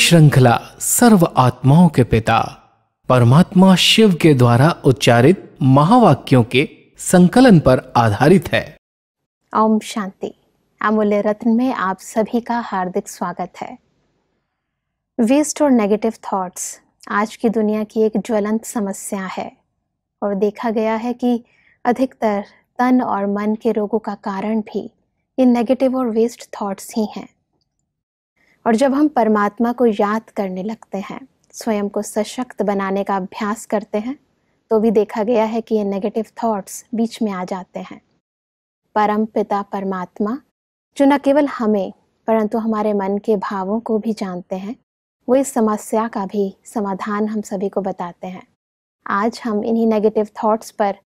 श्रृंखला सर्व आत्माओं के पिता परमात्मा शिव के द्वारा उच्चारित महावाक्यों के संकलन पर आधारित है ओम शांति अमूल्य रत्न में आप सभी का हार्दिक स्वागत है वेस्ट और नेगेटिव थॉट्स आज की दुनिया की एक ज्वलंत समस्या है और देखा गया है कि अधिकतर तन और मन के रोगों का कारण भी ये नेगेटिव और वेस्ट थॉट्स ही हैं और जब हम परमात्मा को याद करने लगते हैं स्वयं को सशक्त बनाने का अभ्यास करते हैं तो भी देखा गया है कि ये नेगेटिव थॉट्स बीच में आ जाते हैं परम पिता परमात्मा जो न केवल हमें परंतु हमारे मन के भावों को भी जानते हैं वो इस समस्या का भी समाधान हम सभी को बताते हैं आज हम इन्हीं नेगेटिव थॉट्स पर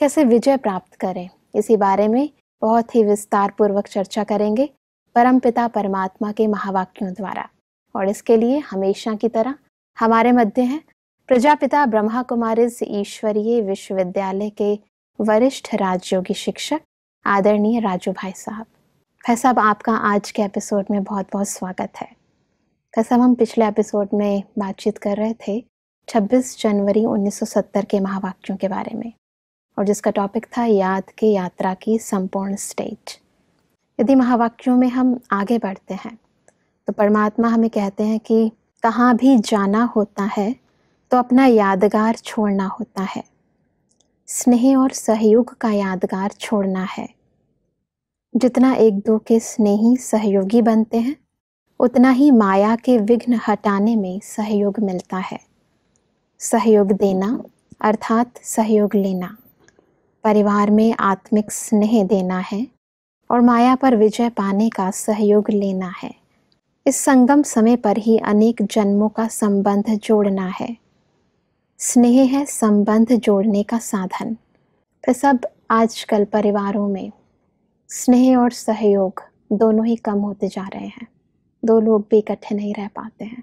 कैसे विजय प्राप्त करें इसी बारे में बहुत ही विस्तार पूर्वक चर्चा करेंगे परमपिता परमात्मा के महावाक्यों द्वारा और इसके लिए हमेशा की तरह हमारे मध्य हैं प्रजापिता ब्रह्मा कुमारी ईश्वरीय विश्वविद्यालय के वरिष्ठ राजयोगी शिक्षक आदरणीय राजू भाई साहब भाई साहब आपका आज के एपिसोड में बहुत बहुत स्वागत है भाई साहब हम पिछले एपिसोड में बातचीत कर रहे थे 26 जनवरी 1970 के महावाक्यों के बारे में और जिसका टॉपिक था याद के यात्रा की संपूर्ण स्टेज यदि महावाक्यों में हम आगे बढ़ते हैं तो परमात्मा हमें कहते हैं कि कहाँ भी जाना होता है तो अपना यादगार छोड़ना होता है स्नेह और सहयोग का यादगार छोड़ना है जितना एक दो के स्नेही सहयोगी बनते हैं उतना ही माया के विघ्न हटाने में सहयोग मिलता है सहयोग देना अर्थात सहयोग लेना परिवार में आत्मिक स्नेह देना है और माया पर विजय पाने का सहयोग लेना है इस संगम समय पर ही अनेक जन्मों का संबंध जोड़ना है स्नेह है संबंध जोड़ने का साधन सब आजकल परिवारों में स्नेह और सहयोग दोनों ही कम होते जा रहे हैं दो लोग भी इकट्ठे नहीं रह पाते हैं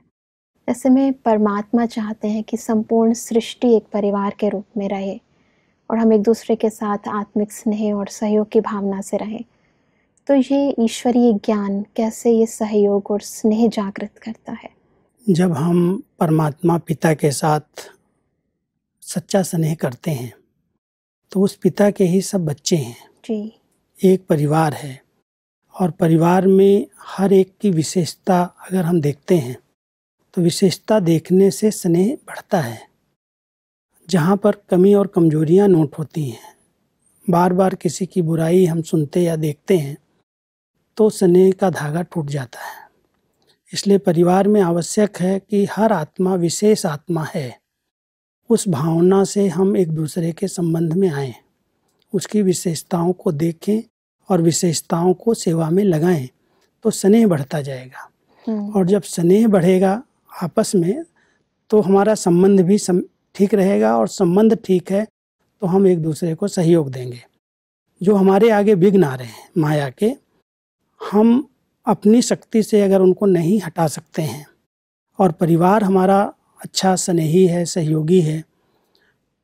ऐसे में परमात्मा चाहते हैं कि संपूर्ण सृष्टि एक परिवार के रूप में रहे और हम एक दूसरे के साथ आत्मिक स्नेह और सहयोग की भावना से रहें तो ये ईश्वरीय ज्ञान कैसे ये सहयोग और स्नेह जागृत करता है जब हम परमात्मा पिता के साथ सच्चा स्नेह करते हैं तो उस पिता के ही सब बच्चे हैं जी एक परिवार है और परिवार में हर एक की विशेषता अगर हम देखते हैं तो विशेषता देखने से स्नेह बढ़ता है जहाँ पर कमी और कमजोरियाँ नोट होती हैं बार बार किसी की बुराई हम सुनते या देखते हैं तो स्नेह का धागा टूट जाता है इसलिए परिवार में आवश्यक है कि हर आत्मा विशेष आत्मा है उस भावना से हम एक दूसरे के संबंध में आएं उसकी विशेषताओं को देखें और विशेषताओं को सेवा में लगाएं तो स्नेह बढ़ता जाएगा हम्म। और जब स्नेह बढ़ेगा आपस में तो हमारा संबंध भी ठीक रहेगा और संबंध ठीक है तो हम एक दूसरे को सहयोग देंगे जो हमारे आगे विघ्न आ रहे हैं माया के हम अपनी शक्ति से अगर उनको नहीं हटा सकते हैं और परिवार हमारा अच्छा स्नेही है सहयोगी है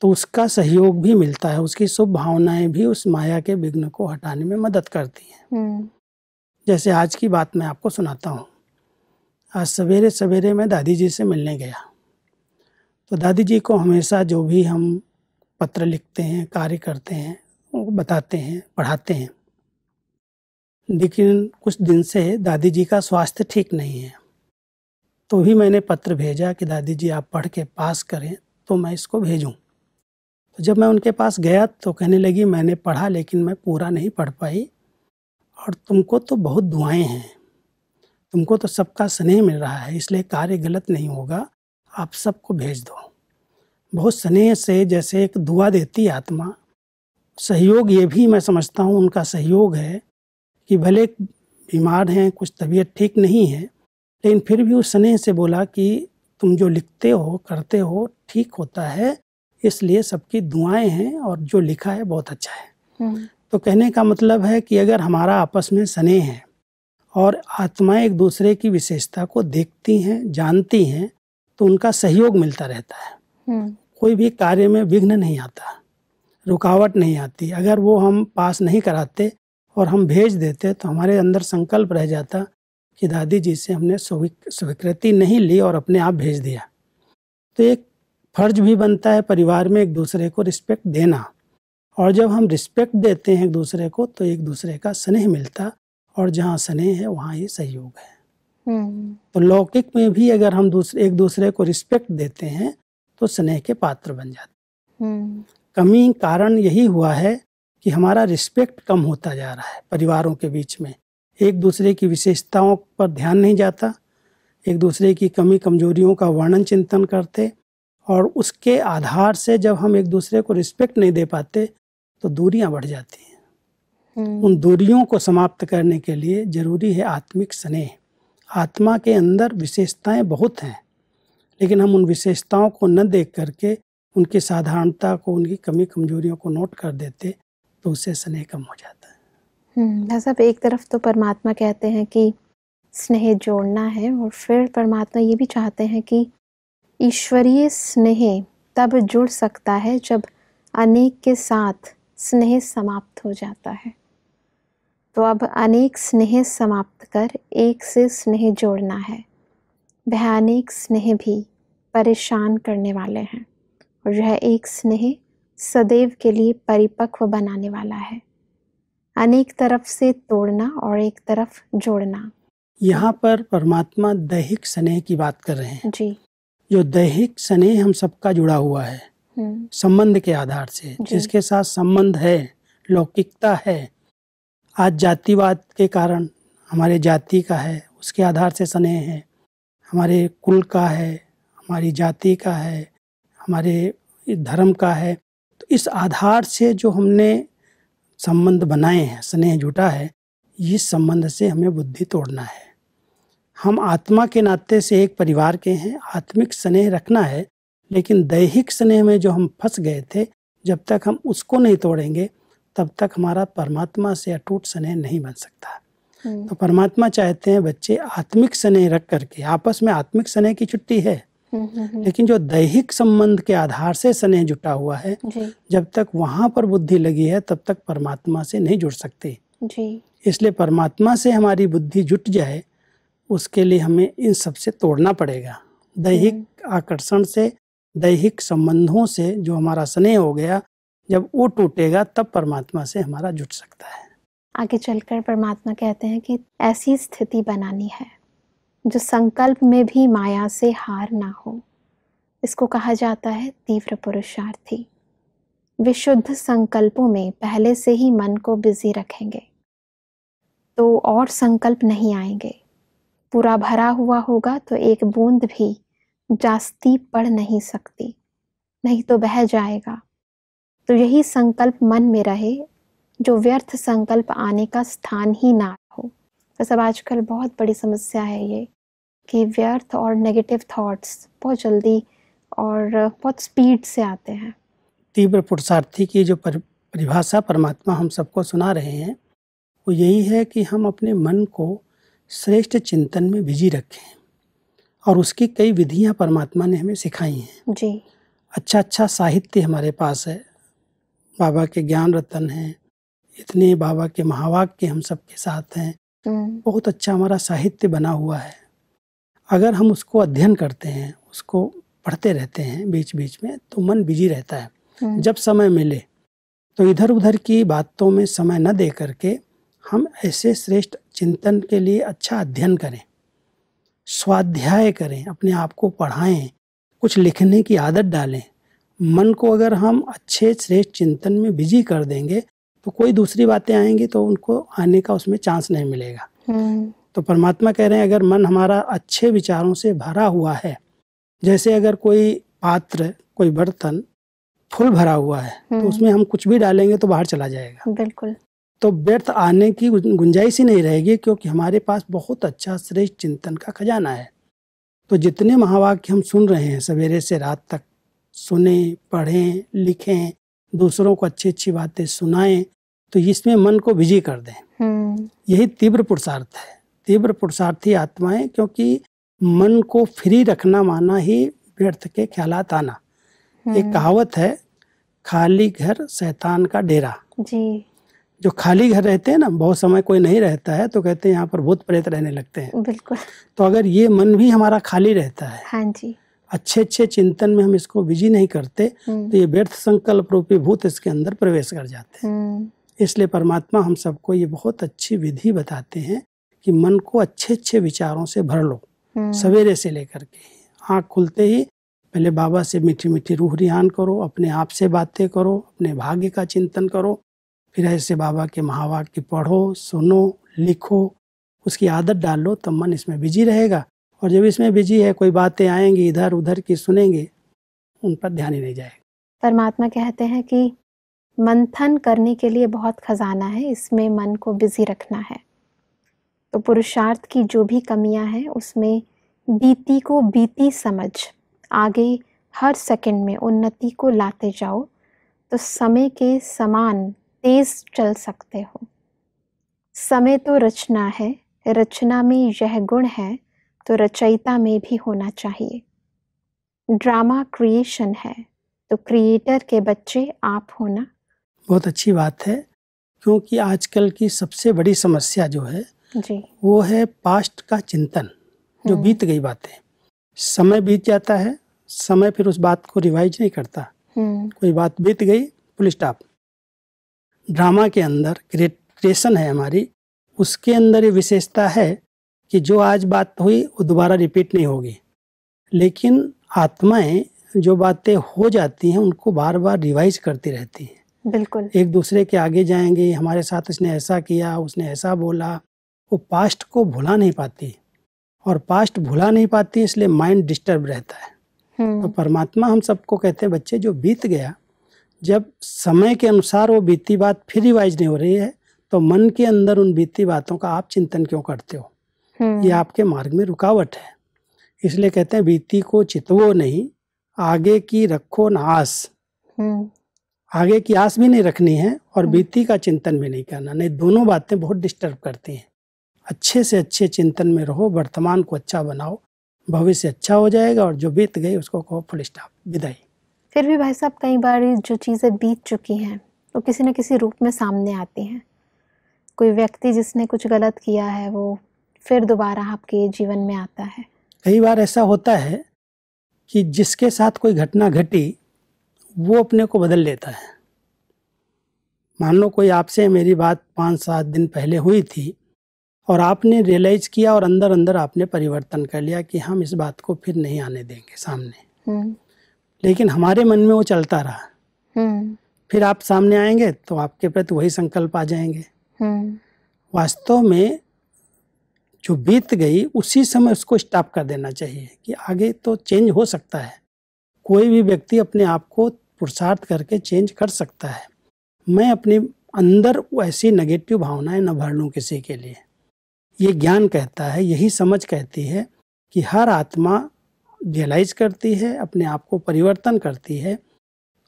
तो उसका सहयोग भी मिलता है उसकी शुभ भावनाएं भी उस माया के विघ्न को हटाने में मदद करती हैं हम्म। जैसे आज की बात मैं आपको सुनाता हूँ आज सवेरे सवेरे मैं दादी जी से मिलने गया तो दादी जी को हमेशा जो भी हम पत्र लिखते हैं कार्य करते हैं वो बताते हैं पढ़ाते हैं लेकिन कुछ दिन से दादी जी का स्वास्थ्य ठीक नहीं है तो भी मैंने पत्र भेजा कि दादी जी आप पढ़ के पास करें तो मैं इसको भेजूं तो जब मैं उनके पास गया तो कहने लगी मैंने पढ़ा लेकिन मैं पूरा नहीं पढ़ पाई और तुमको तो बहुत दुआएं हैं तुमको तो सबका स्नेह मिल रहा है इसलिए कार्य गलत नहीं होगा आप सबको भेज दो बहुत स्नेह से जैसे एक दुआ देती आत्मा सहयोग ये भी मैं समझता हूँ उनका सहयोग है कि भले बीमार हैं कुछ तबीयत ठीक नहीं है लेकिन फिर भी उस स्नेह से बोला कि तुम जो लिखते हो करते हो ठीक होता है इसलिए सबकी दुआएं हैं और जो लिखा है बहुत अच्छा है हम्म। तो कहने का मतलब है कि अगर हमारा आपस में स्नेह है और आत्माएं एक दूसरे की विशेषता को देखती हैं जानती हैं तो उनका सहयोग मिलता रहता है हम्म। कोई भी कार्य में विघ्न नहीं आता रुकावट नहीं आती अगर वो हम पास नहीं कराते और हम भेज देते तो हमारे अंदर संकल्प रह जाता कि दादी जी से हमने स्वीकृति नहीं ली और अपने आप भेज दिया तो एक फर्ज भी बनता है परिवार में एक दूसरे को रिस्पेक्ट देना और जब हम रिस्पेक्ट देते हैं एक दूसरे को तो एक दूसरे का स्नेह मिलता और जहाँ स्नेह है वहाँ ही सहयोग है हम्म। तो लौकिक में भी अगर हम दूसरे एक दूसरे को रिस्पेक्ट देते हैं तो स्नेह के पात्र बन जाते हम्म। कमी कारण यही हुआ है कि हमारा रिस्पेक्ट कम होता जा रहा है परिवारों के बीच में एक दूसरे की विशेषताओं पर ध्यान नहीं जाता एक दूसरे की कमी कमजोरियों का वर्णन चिंतन करते और उसके आधार से जब हम एक दूसरे को रिस्पेक्ट नहीं दे पाते तो दूरियां बढ़ जाती हैं हम्म। उन दूरियों को समाप्त करने के लिए ज़रूरी है आत्मिक स्नेह आत्मा के अंदर विशेषताएं बहुत हैं लेकिन हम उन विशेषताओं को न देख करके उनकी साधारणता को उनकी कमी कमजोरियों को नोट कर देते तो उससे स्नेह कम हो जाता है हम्म, भाई साहब एक तरफ तो परमात्मा कहते हैं कि स्नेह जोड़ना है और फिर परमात्मा ये भी चाहते हैं कि ईश्वरीय स्नेह तब जुड़ सकता है जब अनेक के साथ स्नेह समाप्त हो जाता है तो अब अनेक स्नेह समाप्त कर एक से स्नेह जोड़ना है वह अनेक स्नेह भी परेशान करने वाले हैं और यह एक स्नेह सदैव के लिए परिपक्व बनाने वाला है अनेक तरफ से तोड़ना और एक तरफ जोड़ना यहाँ पर परमात्मा दैहिक स्नेह की बात कर रहे हैं जी जो दैहिक स्नेह हम सबका जुड़ा हुआ है हम्म। संबंध के आधार से जिसके साथ संबंध है लौकिकता है आज जातिवाद के कारण हमारे जाति का है उसके आधार से स्नेह है हमारे कुल का है हमारी जाति का है हमारे धर्म का है तो इस आधार से जो हमने संबंध बनाए हैं स्नेह जुटा है इस संबंध से हमें बुद्धि तोड़ना है हम आत्मा के नाते से एक परिवार के हैं आत्मिक स्नेह रखना है लेकिन दैहिक स्नेह में जो हम फंस गए थे जब तक हम उसको नहीं तोड़ेंगे तब तक हमारा परमात्मा से अटूट स्नेह नहीं बन सकता हम्म। तो परमात्मा चाहते हैं बच्चे आत्मिक स्नेह रख करके आपस में आत्मिक स्नेह की छुट्टी है हम्म, हम्म। लेकिन जो दैहिक संबंध के आधार से स्नेह जुटा हुआ है जब तक वहाँ पर बुद्धि लगी है तब तक परमात्मा से नहीं जुड़ सकती इसलिए परमात्मा से हमारी बुद्धि जुट जाए उसके लिए हमें इन सबसे तोड़ना पड़ेगा दैहिक हम्म। आकर्षण से दैहिक संबंधों से जो हमारा स्नेह हो गया जब वो टूटेगा तब परमात्मा से हमारा जुट सकता है आगे चलकर परमात्मा कहते हैं कि ऐसी स्थिति बनानी है जो संकल्प में भी माया से हार ना हो इसको कहा जाता है तीव्र पुरुषार्थी विशुद्ध संकल्पों में पहले से ही मन को बिजी रखेंगे तो और संकल्प नहीं आएंगे पूरा भरा हुआ होगा तो एक बूंद भी जास्ती पड़ नहीं सकती नहीं तो बह जाएगा तो यही संकल्प मन में रहे जो व्यर्थ संकल्प आने का स्थान ही ना हो तो सब आजकल बहुत बड़ी समस्या है ये कि व्यर्थ और नेगेटिव थॉट्स बहुत जल्दी और बहुत स्पीड से आते हैं तीव्र पुरुषार्थी की जो परिभाषा परमात्मा हम सबको सुना रहे हैं वो यही है कि हम अपने मन को श्रेष्ठ चिंतन में बिजी रखें और उसकी कई विधियां परमात्मा ने हमें सिखाई हैं जी अच्छा अच्छा साहित्य हमारे पास है बाबा के ज्ञान रतन हैं इतने बाबा के महावाक्य हम सबके साथ हैं हम्म। बहुत अच्छा हमारा साहित्य बना हुआ है अगर हम उसको अध्ययन करते हैं उसको पढ़ते रहते हैं बीच बीच में तो मन बिजी रहता है हम्म। जब समय मिले तो इधर उधर की बातों में समय न दे करके हम ऐसे श्रेष्ठ चिंतन के लिए अच्छा अध्ययन करें स्वाध्याय करें अपने आप को पढ़ाएं कुछ लिखने की आदत डालें मन को अगर हम अच्छे श्रेष्ठ चिंतन में बिजी कर देंगे तो कोई दूसरी बातें आएंगी तो उनको आने का उसमें चांस नहीं मिलेगा हम्म। तो परमात्मा कह रहे हैं अगर मन हमारा अच्छे विचारों से भरा हुआ है जैसे अगर कोई पात्र कोई बर्तन फुल भरा हुआ है तो हम्म। उसमें हम कुछ भी डालेंगे तो बाहर चला जाएगा बिल्कुल तो व्यर्थ आने की गुंजाइश ही नहीं रहेगी क्योंकि हमारे पास बहुत अच्छा श्रेष्ठ चिंतन का खजाना है तो जितने महावाक्य हम सुन रहे हैं सवेरे से रात तक सुने पढ़ें लिखें दूसरों को अच्छी अच्छी बातें सुनाएं तो इसमें मन को बिजी कर दें हम्म। यही तीव्र पुरुषार्थ है तीव्र पुरुषार्थी आत्माएं क्योंकि मन को फ्री रखना माना ही व्यर्थ के ख्याल आना एक हम्म। कहावत है खाली घर शैतान का डेरा जी जो खाली घर रहते हैं ना बहुत समय कोई नहीं रहता है तो कहते हैं यहाँ पर भूत प्रेत रहने लगते हैं बिल्कुल तो अगर ये मन भी हमारा खाली रहता है हाँ जी अच्छे अच्छे चिंतन में हम इसको बिजी नहीं करते हम्म। तो ये व्यर्थ संकल्प रूपी भूत इसके अंदर प्रवेश कर जाते हैं हम्म। इसलिए परमात्मा हम सबको ये बहुत अच्छी विधि बताते हैं कि मन को अच्छे अच्छे विचारों से भर लो हम्म। सवेरे से लेकर के आँख खुलते ही पहले बाबा से मीठी मीठी रूह रिहान करो अपने आप से बातें करो अपने भाग्य का चिंतन करो फिर ऐसे बाबा के महावाक्य पढ़ो सुनो लिखो उसकी आदत डाल लो तब मन इसमें बिजी रहेगा और जब इसमें बिजी है कोई बातें आएंगी इधर उधर की सुनेंगे उन पर ध्यान ही नहीं जाएगा परमात्मा कहते हैं कि मंथन करने के लिए बहुत खजाना है इसमें मन को बिजी रखना है तो पुरुषार्थ की जो भी कमियां हैं उसमें बीती को बीती समझ आगे हर सेकंड में उन्नति को लाते जाओ तो समय के समान तेज चल सकते हो समय तो रचना है रचना में यह गुण है तो रचयिता में भी होना चाहिए ड्रामा क्रिएशन है तो क्रिएटर के बच्चे आप होना बहुत अच्छी बात है क्योंकि आजकल की सबसे बड़ी समस्या जो है जी वो है पास्ट का चिंतन जो हम्म। बीत गई बातें समय बीत जाता है समय फिर उस बात को रिवाइज नहीं करता हम्म। कोई बात बीत गई पुलिस स्टाफ ड्रामा के अंदर क्रिएशन है हमारी उसके अंदर ये विशेषता है कि जो आज बात हुई वो दोबारा रिपीट नहीं होगी लेकिन आत्माएं जो बातें हो जाती हैं उनको बार बार रिवाइज करती रहती हैं बिल्कुल एक दूसरे के आगे जाएंगे हमारे साथ उसने ऐसा किया उसने ऐसा बोला वो पास्ट को भुला नहीं पाती और पास्ट भुला नहीं पाती इसलिए माइंड डिस्टर्ब रहता है हम्म। तो परमात्मा हम सबको कहते हैं बच्चे जो बीत गया जब समय के अनुसार वो बीती बात फिर रिवाइज नहीं हो रही है तो मन के अंदर उन बीती बातों का आप चिंतन क्यों करते हो हम्म। ये आपके मार्ग में रुकावट है इसलिए कहते हैं बीती को चितवो नहीं आगे की रखो ना आस हम्म। आगे की आस भी नहीं रखनी है और बीती का चिंतन भी नहीं करना नहीं दोनों बातें बहुत डिस्टर्ब करती हैं अच्छे से अच्छे चिंतन में रहो वर्तमान को अच्छा बनाओ भविष्य अच्छा हो जाएगा और जो बीत गई उसको कहो फुल स्टॉप विदाई फिर भी भाई साहब कई बार जो चीज़ें बीत चुकी हैं वो तो किसी न किसी रूप में सामने आती हैं कोई व्यक्ति जिसने कुछ गलत किया है वो फिर दोबारा आपके जीवन में आता है कई बार ऐसा होता है कि जिसके साथ कोई घटना घटी वो अपने को बदल लेता है मान लो कोई आपसे मेरी बात पाँच सात दिन पहले हुई थी और आपने रियलाइज़ किया और अंदर अंदर आपने परिवर्तन कर लिया कि हम इस बात को फिर नहीं आने देंगे सामने हम्म। लेकिन हमारे मन में वो चलता रहा हम्म। फिर आप सामने आएंगे तो आपके प्रति वही संकल्प आ जाएंगे हम्म। वास्तव में जो बीत गई उसी समय उसको स्टॉप कर देना चाहिए कि आगे तो चेंज हो सकता है कोई भी व्यक्ति अपने आप को पुरुषार्थ करके चेंज कर सकता है मैं अपने अंदर ऐसी नेगेटिव भावनाएं न भर लूँ किसी के लिए ये ज्ञान कहता है यही समझ कहती है कि हर आत्मा रियलाइज करती है अपने आप को परिवर्तन करती है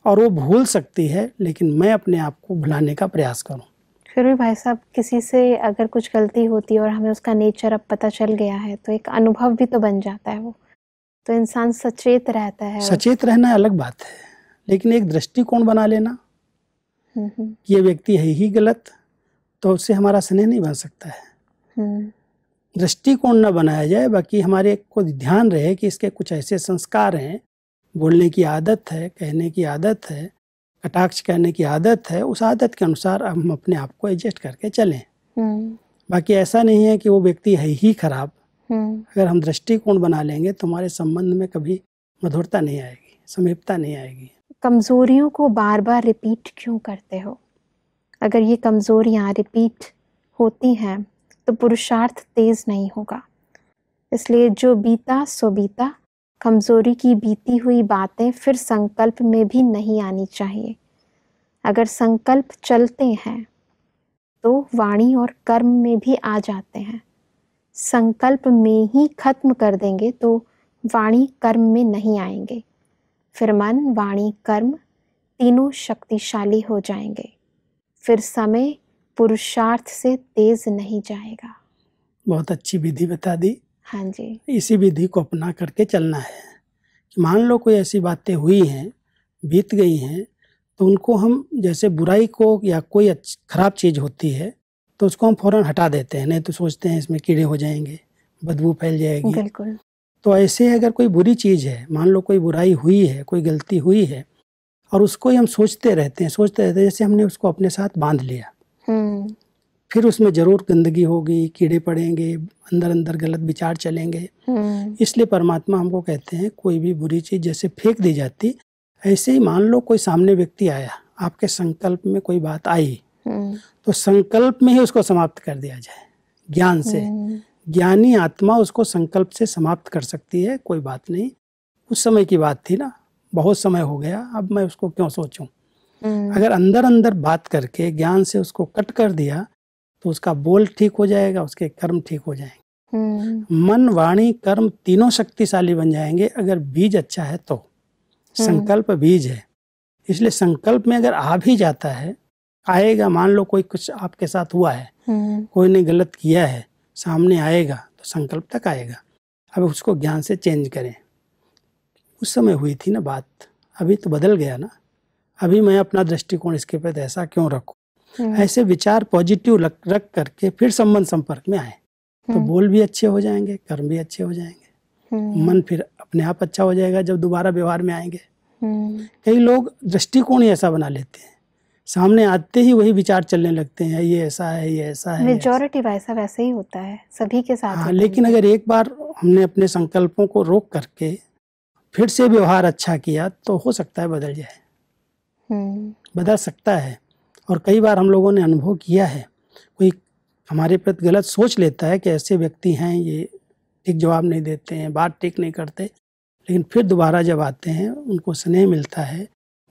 और वो भूल सकती है लेकिन मैं अपने आप को भुलाने का प्रयास करूँ फिर भी भाई साहब किसी से अगर कुछ गलती होती है और हमें उसका नेचर अब पता चल गया है तो एक अनुभव भी तो बन जाता है वो तो इंसान सचेत रहता है सचेत रहना अलग बात है लेकिन एक दृष्टिकोण बना लेना हम्म, हम्म। ये व्यक्ति है ही गलत तो उससे हमारा स्नेह नहीं बन सकता है हम्म। दृष्टिकोण न बनाया जाए बाकी हमारे को ध्यान रहे कि इसके कुछ ऐसे संस्कार हैं बोलने की आदत है कहने की आदत है कटाक्ष करने की आदत है उस आदत के अनुसार हम अपने आप को एडजस्ट करके चलें हम्म। बाकी ऐसा नहीं है कि वो व्यक्ति है ही खराब हम्म। अगर हम दृष्टिकोण बना लेंगे तो हमारे संबंध में कभी मधुरता नहीं आएगी समीपता नहीं आएगी कमजोरियों को बार बार रिपीट क्यों करते हो अगर ये कमजोरियाँ रिपीट होती हैं तो पुरुषार्थ तेज नहीं होगा इसलिए जो बीता सो बीता कमजोरी की बीती हुई बातें फिर संकल्प में भी नहीं आनी चाहिए अगर संकल्प चलते हैं तो वाणी और कर्म में भी आ जाते हैं संकल्प में ही खत्म कर देंगे तो वाणी कर्म में नहीं आएंगे फिर मन वाणी कर्म तीनों शक्तिशाली हो जाएंगे फिर समय पुरुषार्थ से तेज नहीं जाएगा बहुत अच्छी विधि बता दी हाँ जी इसी विधि को अपना करके चलना है मान लो कोई ऐसी बातें हुई हैं बीत गई हैं तो उनको हम जैसे बुराई को या कोई ख़राब चीज़ होती है तो उसको हम फौरन हटा देते हैं नहीं तो सोचते हैं इसमें कीड़े हो जाएंगे बदबू फैल जाएगी बिल्कुल तो ऐसे अगर कोई बुरी चीज़ है मान लो कोई बुराई हुई है कोई गलती हुई है और उसको ही हम सोचते रहते हैं सोचते रहते हैं जैसे हमने उसको अपने साथ बांध लिया फिर उसमें ज़रूर गंदगी होगी कीड़े पड़ेंगे अंदर अंदर गलत विचार चलेंगे हम्म। इसलिए परमात्मा हमको कहते हैं कोई भी बुरी चीज़ जैसे फेंक दी जाती ऐसे ही मान लो कोई सामने व्यक्ति आया आपके संकल्प में कोई बात आई हम्म। तो संकल्प में ही उसको समाप्त कर दिया जाए ज्ञान से हम्म। ज्ञानी आत्मा उसको संकल्प से समाप्त कर सकती है कोई बात नहीं उस समय की बात थी ना बहुत समय हो गया अब मैं उसको क्यों सोचूं अगर अंदर अंदर बात करके ज्ञान से उसको कट कर दिया उसका बोल ठीक हो जाएगा उसके कर्म ठीक हो जाएंगे हम्म। मन वाणी कर्म तीनों शक्तिशाली बन जाएंगे अगर बीज अच्छा है तो हम्म। संकल्प बीज है इसलिए संकल्प में अगर आ भी जाता है आएगा मान लो कोई कुछ आपके साथ हुआ है हम्म। कोई ने गलत किया है सामने आएगा तो संकल्प तक आएगा अब उसको ज्ञान से चेंज करें उस समय हुई थी ना बात अभी तो बदल गया ना अभी मैं अपना दृष्टिकोण इसके प्रति ऐसा क्यों रखूँ हम्म। ऐसे विचार पॉजिटिव रख करके फिर संबंध संपर्क में आए तो हम्म। बोल भी अच्छे हो जाएंगे कर्म भी अच्छे हो जाएंगे हम्म। मन फिर अपने आप अच्छा हो जाएगा जब दोबारा व्यवहार में आएंगे कई लोग दृष्टिकोण ही ऐसा बना लेते हैं सामने आते ही वही विचार चलने लगते हैं ये ऐसा है ये ऐसा है मेजोरिटी वैसा वैसे ही होता है सभी के साथ हाँ लेकिन अगर एक बार हमने अपने संकल्पों को रोक करके फिर से व्यवहार अच्छा किया तो हो सकता है बदल जाए बदल सकता है और कई बार हम लोगों ने अनुभव किया है कोई हमारे प्रति गलत सोच लेता है कि ऐसे व्यक्ति हैं ये ठीक जवाब नहीं देते हैं बात ठीक नहीं करते लेकिन फिर दोबारा जब आते हैं उनको स्नेह मिलता है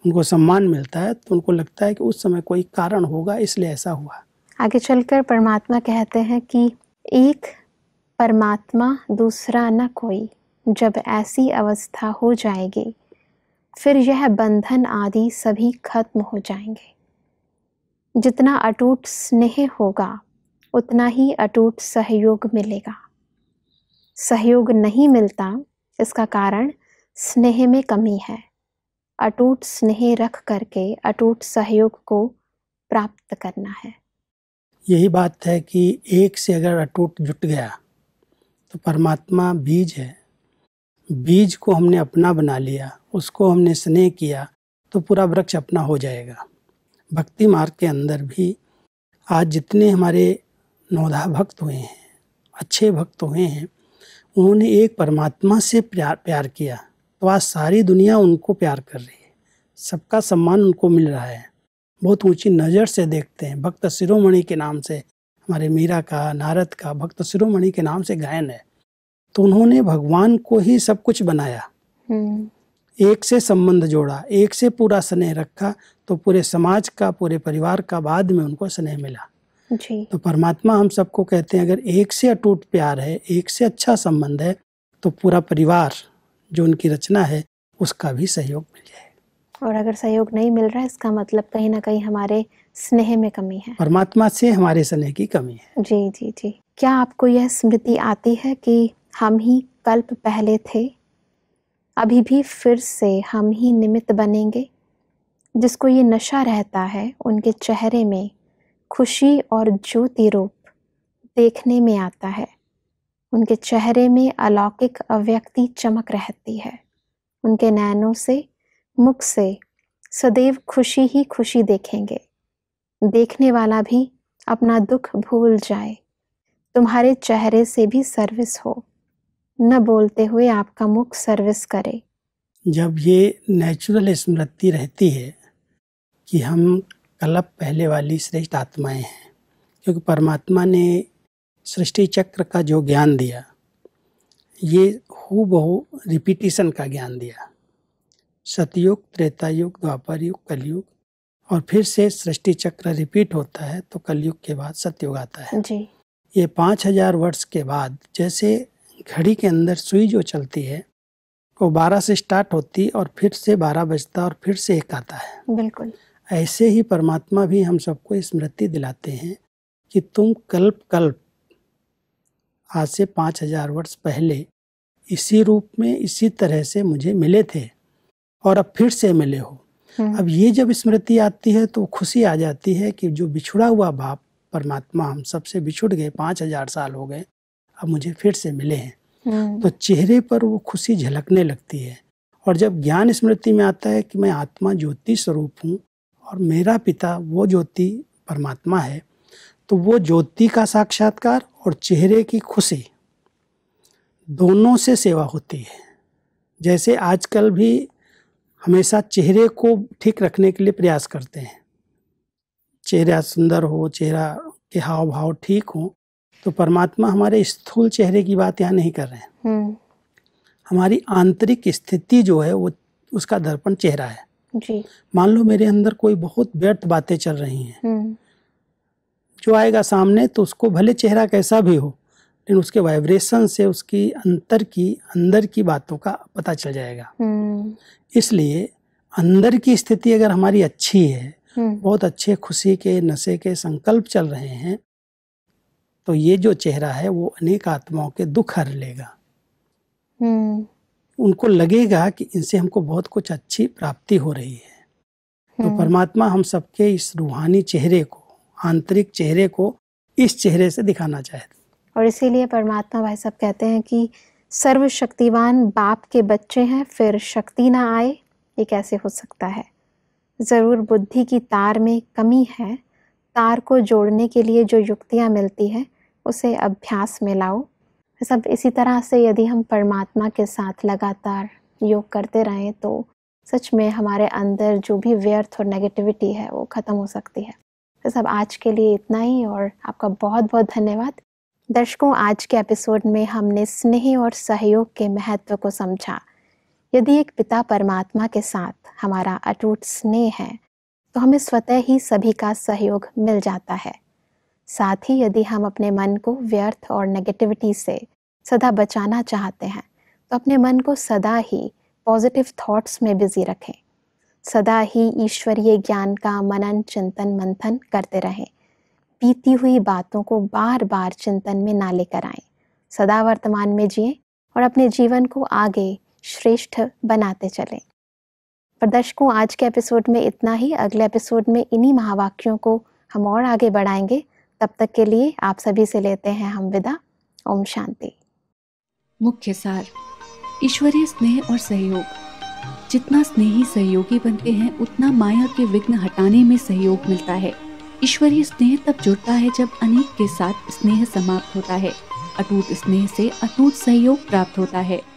उनको सम्मान मिलता है तो उनको लगता है कि उस समय कोई कारण होगा इसलिए ऐसा हुआ आगे चलकर परमात्मा कहते हैं कि एक परमात्मा दूसरा न कोई जब ऐसी अवस्था हो जाएगी फिर यह बंधन आदि सभी खत्म हो जाएंगे जितना अटूट स्नेह होगा उतना ही अटूट सहयोग मिलेगा सहयोग नहीं मिलता इसका कारण स्नेह में कमी है अटूट स्नेह रख करके अटूट सहयोग को प्राप्त करना है यही बात है कि एक से अगर अटूट जुट गया तो परमात्मा बीज है बीज को हमने अपना बना लिया उसको हमने स्नेह किया तो पूरा वृक्ष अपना हो जाएगा भक्ति मार्ग के अंदर भी आज जितने हमारे नौधा भक्त हुए हैं अच्छे भक्त हुए हैं उन्होंने एक परमात्मा से प्यार प्यार किया तो आज सारी दुनिया उनको प्यार कर रही है सबका सम्मान उनको मिल रहा है बहुत ऊंची नज़र से देखते हैं भक्त शिरोमणि के नाम से हमारे मीरा का नारद का भक्त शिरोमणि के नाम से गायन है तो उन्होंने भगवान को ही सब कुछ बनाया हम्म। एक से संबंध जोड़ा एक से पूरा स्नेह रखा तो पूरे समाज का पूरे परिवार का बाद में उनको स्नेह मिला जी। तो परमात्मा हम सबको कहते हैं अगर एक से अटूट प्यार है एक से अच्छा संबंध है तो पूरा परिवार जो उनकी रचना है उसका भी सहयोग मिल जाए और अगर सहयोग नहीं मिल रहा है इसका मतलब कहीं ना कहीं हमारे स्नेह में कमी है परमात्मा से हमारे स्नेह की कमी है जी जी जी क्या आपको यह स्मृति आती है कि हम ही कल्प पहले थे अभी भी फिर से हम ही निमित्त बनेंगे जिसको ये नशा रहता है उनके चेहरे में खुशी और ज्योति रूप देखने में आता है उनके चेहरे में अलौकिक अव्यक्ति चमक रहती है उनके नैनों से मुख से सदैव खुशी ही खुशी देखेंगे देखने वाला भी अपना दुख भूल जाए तुम्हारे चेहरे से भी सर्विस हो न बोलते हुए आपका मुख सर्विस करे जब ये नेचुरल स्मृति रहती है कि हम कलप पहले वाली श्रेष्ठ आत्माएं हैं क्योंकि परमात्मा ने सृष्टि चक्र का जो ज्ञान दिया ये हु बहु रिपीटिशन का ज्ञान दिया सतयुग त्रेतायुग द्वापर युग कलयुग और फिर से सृष्टि चक्र रिपीट होता है तो कलयुग के बाद सतयुग आता है जी ये पाँच हजार वर्ष के बाद जैसे घड़ी के अंदर सुई जो चलती है वो बारह से स्टार्ट होती और फिर से बारह बजता और फिर से एक आता है बिल्कुल ऐसे ही परमात्मा भी हम सबको स्मृति दिलाते हैं कि तुम कल्प कल्प आज से पाँच हजार वर्ष पहले इसी रूप में इसी तरह से मुझे मिले थे और अब फिर से मिले हो हम्म। अब ये जब स्मृति आती है तो खुशी आ जाती है कि जो बिछुड़ा हुआ बाप परमात्मा हम सबसे बिछुड़ गए पाँच हजार साल हो गए अब मुझे फिर से मिले हैं हम्म। तो चेहरे पर वो खुशी झलकने लगती है और जब ज्ञान स्मृति में आता है कि मैं आत्मा ज्योति स्वरूप हूँ और मेरा पिता वो ज्योति परमात्मा है तो वो ज्योति का साक्षात्कार और चेहरे की खुशी दोनों से सेवा होती है जैसे आजकल भी हमेशा चेहरे को ठीक रखने के लिए प्रयास करते हैं चेहरा सुंदर हो चेहरा के हाव भाव ठीक हो तो परमात्मा हमारे स्थूल चेहरे की बात यहाँ नहीं कर रहे हैं हम्म। हमारी आंतरिक स्थिति जो है वो उसका दर्पण चेहरा है मान लो मेरे अंदर कोई बहुत व्यर्थ बातें चल रही हैं हम्म। जो आएगा सामने तो उसको भले चेहरा कैसा भी हो लेकिन उसके वाइब्रेशन से उसकी अंतर की अंदर की बातों का पता चल जाएगा हम्म। इसलिए अंदर की स्थिति अगर हमारी अच्छी है बहुत अच्छे खुशी के नशे के संकल्प चल रहे हैं तो ये जो चेहरा है वो अनेक आत्माओं के दुख हर लेगा हम्म। उनको लगेगा कि इनसे हमको बहुत कुछ अच्छी प्राप्ति हो रही है तो हम्म। परमात्मा हम सबके इस रूहानी चेहरे को आंतरिक चेहरे को इस चेहरे से दिखाना चाहते और इसीलिए परमात्मा भाई सब कहते हैं कि सर्वशक्तिवान बाप के बच्चे हैं फिर शक्ति ना आए ये कैसे हो सकता है ज़रूर बुद्धि की तार में कमी है तार को जोड़ने के लिए जो युक्तियाँ मिलती है उसे अभ्यास में लाओ सब इसी तरह से यदि हम परमात्मा के साथ लगातार योग करते रहें तो सच में हमारे अंदर जो भी व्यर्थ और नेगेटिविटी है वो ख़त्म हो सकती है तो सब आज के लिए इतना ही और आपका बहुत बहुत धन्यवाद दर्शकों आज के एपिसोड में हमने स्नेह और सहयोग के महत्व को समझा यदि एक पिता परमात्मा के साथ हमारा अटूट स्नेह है तो हमें स्वतः ही सभी का सहयोग मिल जाता है साथ ही यदि हम अपने मन को व्यर्थ और नेगेटिविटी से सदा बचाना चाहते हैं तो अपने मन को सदा ही पॉजिटिव थॉट्स में बिजी रखें सदा ही ईश्वरीय ज्ञान का मनन चिंतन मंथन करते रहें बीती हुई बातों को बार बार चिंतन में ना लेकर आए सदा वर्तमान में जिए और अपने जीवन को आगे श्रेष्ठ बनाते चलें पर दर्शकों आज के एपिसोड में इतना ही अगले एपिसोड में इन्हीं महावाक्यों को हम और आगे बढ़ाएंगे तब तक के लिए आप सभी से लेते हैं हम विदा ओम शांति मुख्य सार ईश्वरीय स्नेह और सहयोग जितना स्नेही सहयोगी बनते हैं उतना माया के विघ्न हटाने में सहयोग मिलता है ईश्वरीय स्नेह तब जुड़ता है जब अनेक के साथ स्नेह समाप्त होता है अटूट स्नेह से अटूट सहयोग प्राप्त होता है